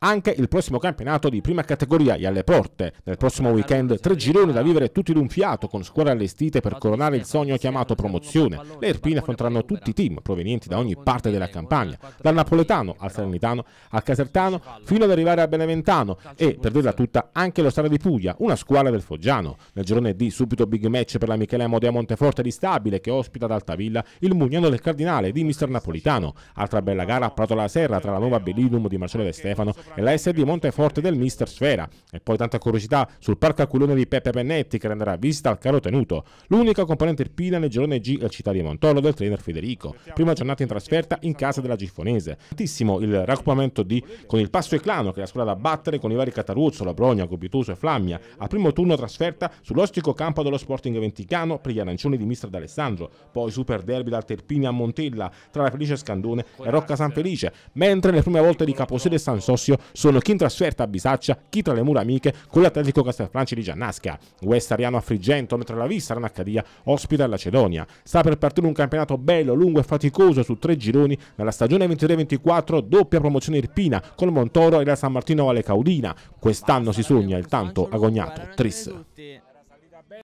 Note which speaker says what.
Speaker 1: anche il prossimo campionato di prima categoria è alle porte. Nel prossimo weekend tre gironi da vivere tutti d'un fiato con squadre allestite per coronare il sogno chiamato promozione. Le Erpine affronteranno tutti i team provenienti da ogni parte della campagna, dal napoletano al salernitano al casertano fino ad arrivare a Beneventano e per dirla tutta anche lo Strada di Puglia, una squadra del Foggiano. Nel girone D subito big match per la Michele Amodea Monteforte di Stabile che ospita ad Altavilla il Mugnano del Cardinale di Mister Napolitano. Altra bella gara a Prato la Serra tra la nuova Bellinum di Marcello De Stefano e la SD Monteforte del Mister Sfera. E poi tanta curiosità sul parco parcaculone di Peppe Pennetti che renderà visita al caro tenuto, l'unica componente alpina nel girone G è la Città di Montolo del trainer Federico. Prima giornata in trasferta in casa della Gifonese. Tantissimo il raccopamento di con il Passo e clano che è la squadra da battere con i vari Cataruzzo, Labronia, Gobituso e Flammia. Al primo turno trasferta sull'ostico campo dello Sporting Venticano per gli arancioni di Mister D'Alessandro. Poi super derby dal Terpini a Montella tra la Felice Scandone e Rocca San Felice, mentre le prime volte di Caposede e San Sossio sono chi in trasferta a Bisaccia, chi tra le mura amiche con l'Atletico Castelfranci di Giannasca. West Ariano a Frigento, mentre la Vista sarà Cadia ospita la Cedonia. Sta per partire un campionato bello, lungo e faticoso su tre gironi nella stagione 23-24, doppia promozione irpina col Montoro e la San Martino Valle Caudina. Quest'anno si sogna il tanto agognato Tris.